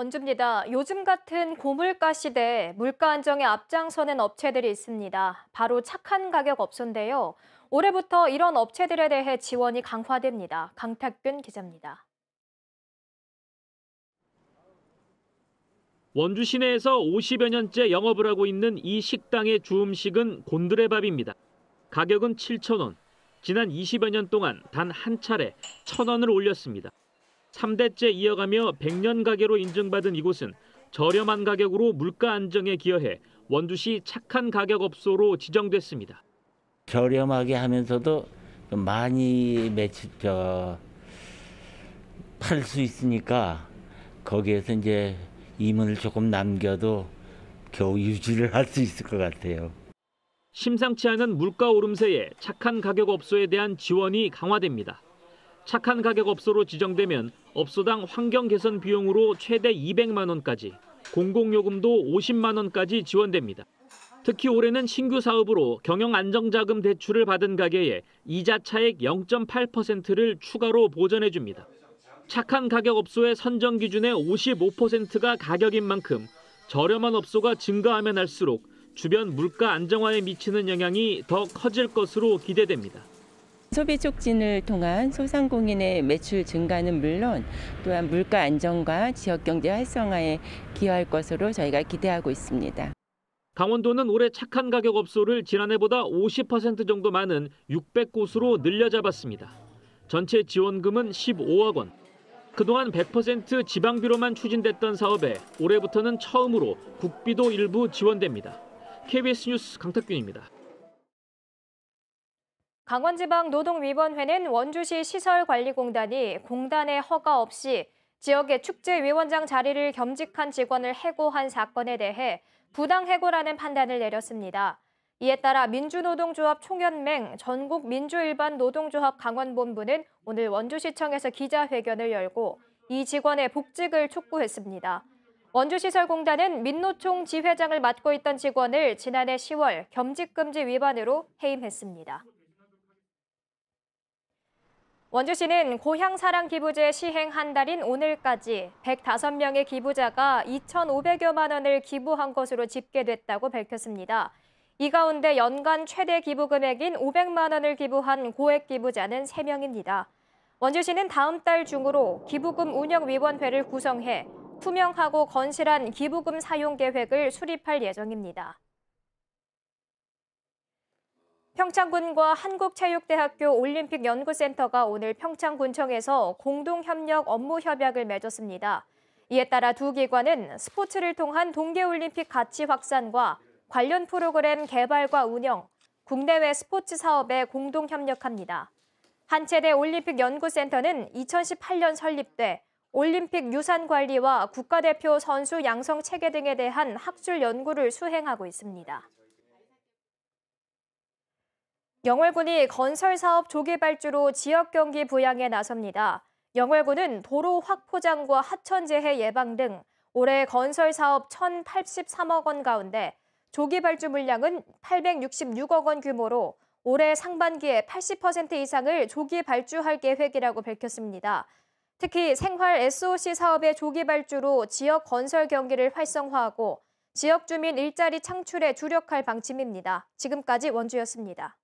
언입니다 요즘 같은 고물가 시대에 물가 안정에 앞장서는 업체들이 있습니다. 바로 착한 가격 업소인데요. 올해부터 이런 업체들에 대해 지원이 강화됩니다. 강탁균 기자입니다. 원주 시내에서 50여 년째 영업을 하고 있는 이 식당의 주 음식은 곤드레 밥입니다. 가격은 7천원 지난 20여 년 동안 단 한 차례 1 0원을 올렸습니다. 3대째 이어가며 100년 가게로 인증받은 이곳은 저렴한 가격으로 물가 안정에 기여해 원주시 착한 가격 업소로 지정됐습니다. 저렴하게 하면서도 많이 매출 저팔 수 있으니까 거기에서 이제 이문을 조금 남겨도 겨우 유지를 할 수 있을 것 같아요. 심상치 않은 물가 오름세에 착한 가격 업소에 대한 지원이 강화됩니다. 착한 가격 업소로 지정되면 업소당 환경 개선 비용으로 최대 200만 원까지, 공공요금도 50만 원까지 지원됩니다. 특히 올해는 신규 사업으로 경영 안정자금 대출을 받은 가게에 이자 차액 0.8%를 추가로 보전해 줍니다. 착한 가격 업소의 선정 기준의 55%가 가격인 만큼 저렴한 업소가 증가하면 할수록 주변 물가 안정화에 미치는 영향이 더 커질 것으로 기대됩니다. 소비 촉진을 통한 소상공인의 매출 증가는 물론 또한 물가 안정과 지역 경제 활성화에 기여할 것으로 저희가 기대하고 있습니다. 강원도는 올해 착한 가격 업소를 지난해보다 50% 정도 많은 600곳으로 늘려잡았습니다. 전체 지원금은 15억 원. 그동안 100% 지방비로만 추진됐던 사업에 올해부터는 처음으로 국비도 일부 지원됩니다. KBS 뉴스 강탁균입니다. 강원지방노동위원회는 원주시 시설관리공단이 공단의 허가 없이 지역의 축제위원장 자리를 겸직한 직원을 해고한 사건에 대해 부당 해고라는 판단을 내렸습니다. 이에 따라 민주노동조합 총연맹 전국민주일반노동조합 강원본부는 오늘 원주시청에서 기자회견을 열고 이 직원의 복직을 촉구했습니다. 원주시설공단은 민노총 지회장을 맡고 있던 직원을 지난해 10월 겸직금지 위반으로 해임했습니다. 원주시는 고향사랑기부제 시행 한 달인 오늘까지 105명의 기부자가 2,500여만 원을 기부한 것으로 집계됐다고 밝혔습니다. 이 가운데 연간 최대 기부 금액인 500만 원을 기부한 고액 기부자는 3명입니다. 원주시는 다음 달 중으로 기부금 운영위원회를 구성해 투명하고 건실한 기부금 사용 계획을 수립할 예정입니다. 평창군과 한국체육대학교 올림픽연구센터가 오늘 평창군청에서 공동협력 업무 협약을 맺었습니다. 이에 따라 두 기관은 스포츠를 통한 동계올림픽 가치 확산과 관련 프로그램 개발과 운영, 국내외 스포츠 사업에 공동 협력합니다. 한체대 올림픽연구센터는 2018년 설립돼 올림픽 유산 관리와 국가대표 선수 양성 체계 등에 대한 학술 연구를 수행하고 있습니다. 영월군이 건설사업 조기 발주로 지역 경기 부양에 나섭니다. 영월군은 도로 확포장과 하천재해 예방 등 올해 건설사업 1,083억 원 가운데 조기 발주 물량은 866억 원 규모로 올해 상반기에 80% 이상을 조기 발주할 계획이라고 밝혔습니다. 특히 생활 SOC 사업의 조기 발주로 지역 건설 경기를 활성화하고 지역 주민 일자리 창출에 주력할 방침입니다. 지금까지 원주였습니다.